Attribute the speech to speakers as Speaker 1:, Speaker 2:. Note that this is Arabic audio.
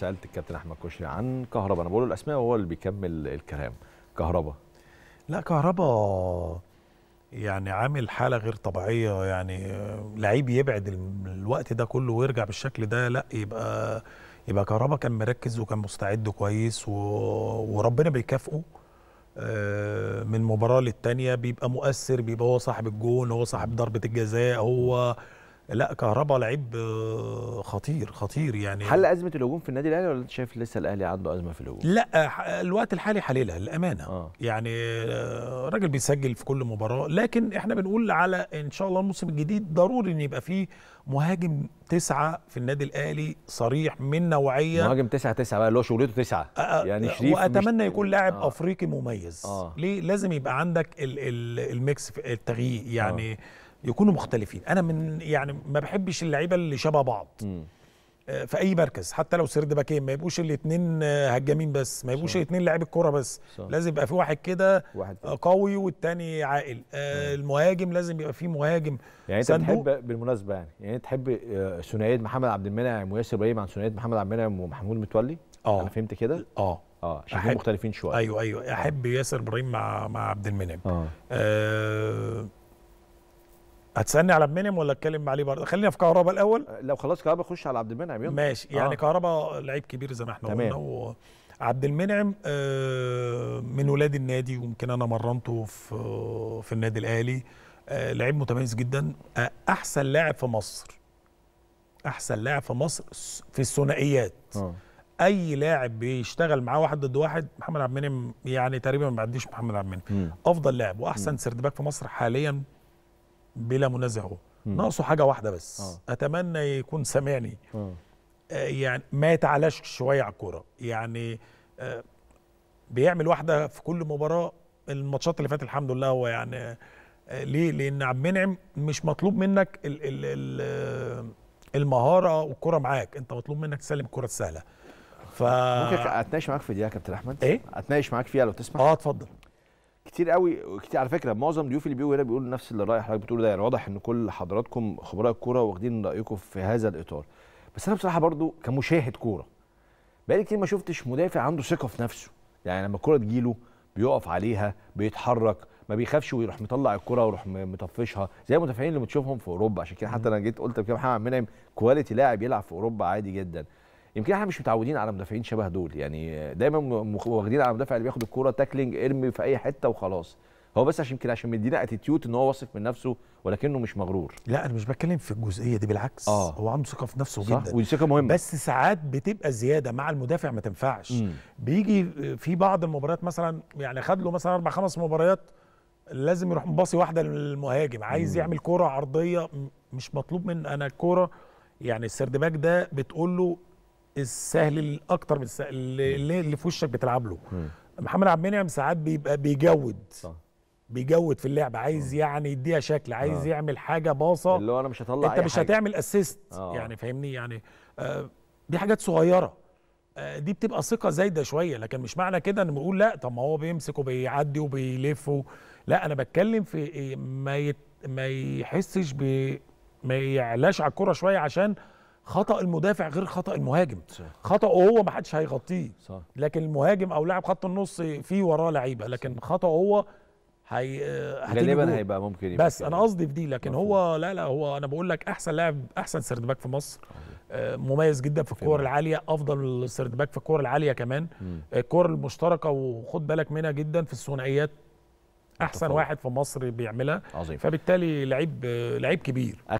Speaker 1: سالت الكابتن احمد كشري عن كهربا انا بقول الاسماء وهو اللي بيكمل الكلام كهربا لا كهربا يعني عامل حاله غير طبيعيه يعني لعيب يبعد الوقت ده كله ويرجع بالشكل ده لا يبقى يبقى كهربا كان مركز وكان مستعد كويس وربنا بيكافئه آه، من مباراه للتانيه بيبقى مؤثر بيبقى هو صاحب الجون هو صاحب ضربه الجزاء هو لا كهربا لعيب آه، خطير خطير يعني حل
Speaker 2: ازمه الهجوم في النادي
Speaker 1: الاهلي ولا انت شايف لسه الاهلي عنده ازمه في الهجوم؟ لا الوقت الحالي حللها للامانه آه. يعني آه، راجل بيسجل في كل مباراه لكن احنا بنقول على ان شاء الله الموسم الجديد ضروري ان يبقى فيه مهاجم تسعة في النادي الاهلي صريح من نوعيه مهاجم
Speaker 2: تسعة تسعة بقى اللي هو شغلته تسعة آه, آه، يعني شريف واتمنى مش...
Speaker 1: يكون لاعب آه. افريقي مميز آه. ليه لازم يبقى عندك الميكس التغيير يعني آه. يكونوا مختلفين انا من يعني ما بحبش اللعيبه اللي شبه بعض م. آه، في اي مركز حتى لو سرد باكين ما يبقوش الاثنين آه، هجامين بس ما يبقوش الاثنين لعيب الكوره بس صح. لازم يبقى في واحد كده آه، قوي والتاني عاقل آه المهاجم لازم يبقى في مهاجم يعني انت تحب بالمناسبه يعني
Speaker 2: يعني تحب ثنائيه محمد عبد المنعم وياسر ابراهيم عن ثنائيه محمد عبد المنعم ومحمود
Speaker 1: متولي اه انا فهمت كده اه اه شايفين مختلفين شويه ايوه ايوه احب ياسر ابراهيم مع مع عبد المنعم اه, آه هتسالني على المنعم ولا اتكلم عليه برضه خلينا في كهربا الاول
Speaker 2: آه، لو خلاص كهربا خش على عبد المنعم يلا ماشي يعني آه.
Speaker 1: كهربا لعيب كبير زي ما احنا تمام. قلنا عبد المنعم آه، من ولاد النادي ويمكن انا مرنته في في النادي الاهلي آه، لعيب متميز جدا احسن لاعب في مصر احسن لاعب في مصر في الثنائيات اي لاعب بيشتغل معاه واحد ضد واحد محمد عبد المنعم يعني تقريبا ما بيعديش محمد عبد المنعم افضل لاعب واحسن باك في مصر حاليا بلا منازعه ناقصه حاجه واحده بس آه. اتمنى يكون سامعني آه. آه يعني ما يتعلاش شويه على الكوره يعني آه بيعمل واحده في كل مباراه الماتشات اللي فاتت الحمد لله هو يعني آه ليه لان عبد المنعم مش مطلوب منك الـ الـ الـ المهاره والكره معاك انت مطلوب منك تسلم الكره السهله
Speaker 2: ف ممكن اتناقش معاك في دي يا كابتن احمد ايه اتناقش معاك فيها لو تسمح اه اتفضل كتير قوي كتير على فكره معظم ضيوفي اللي بيجوا هنا بيقولوا نفس اللي رايح حضرتك بتقوله ده يعني واضح ان كل حضراتكم خبراء الكوره واخدين رايكم في هذا الاطار بس انا بصراحه برضو كمشاهد كوره بقالي كتير ما شفتش مدافع عنده ثقه في نفسه يعني لما الكوره تجيله بيقف عليها بيتحرك ما بيخافش ويروح مطلع الكره ويروح مطفشها زي المدافعين اللي بتشوفهم في اوروبا عشان كده حتى انا جيت قلت بكام محمد منعم كواليتي لاعب يلعب في اوروبا عادي جدا يمكن احنا مش متعودين على مدافعين شبه دول يعني دايما واخدين على المدافع اللي بياخد الكوره تاكلينج ارمي في اي حته وخلاص هو بس عشان يمكن عشان مدينا اتيتيود ان هو واثق من نفسه ولكنه مش مغرور
Speaker 1: لا انا مش بتكلم في الجزئيه دي بالعكس آه. هو عنده ثقه في نفسه صح؟ جدا ودي ثقه مهمه بس ساعات بتبقى زياده مع المدافع ما تنفعش مم. بيجي في بعض المباريات مثلا يعني خد له مثلا اربع خمس مباريات لازم يروح مباصي واحده للمهاجم عايز مم. يعمل كوره عرضيه مش مطلوب من انا الكوره يعني السردباك ده بتقول له السهل اكتر من السهل اللي, اللي في وشك بتلعب له محمد عبد المنعم ساعات بيبقى بيجود صح. بيجود في اللعب عايز يعني يديها شكل عايز آه. يعمل حاجه باصه اللي هو انا مش هطلع انت مش حاجة. هتعمل اسيست آه. يعني فاهمني يعني آه، دي حاجات صغيره آه، دي بتبقى ثقه زايده شويه لكن مش معنى كده ان بنقول لا طب ما هو بيمسك وبيعدي وبيلف لا انا بتكلم في إيه، ما يت... ما يحسش ب ما يعلاش على الكوره شويه عشان خطا المدافع غير خطا المهاجم خطاه هو ما حدش هيغطيه لكن المهاجم او لاعب خط النص فيه وراه لعيبه لكن خطاه هو هي آه، غالبا هيبقى ممكن يبقى بس انا قصدي في دي لكن مفهوم. هو لا لا هو انا بقول لك احسن لاعب احسن سرد باك في مصر آه مميز جدا في الكور العاليه افضل سرد باك في الكور العاليه كمان الكور المشتركه وخد بالك منها جدا في الثنائيات احسن واحد في مصر بيعملها عظيم. فبالتالي لعيب آه، لعيب كبير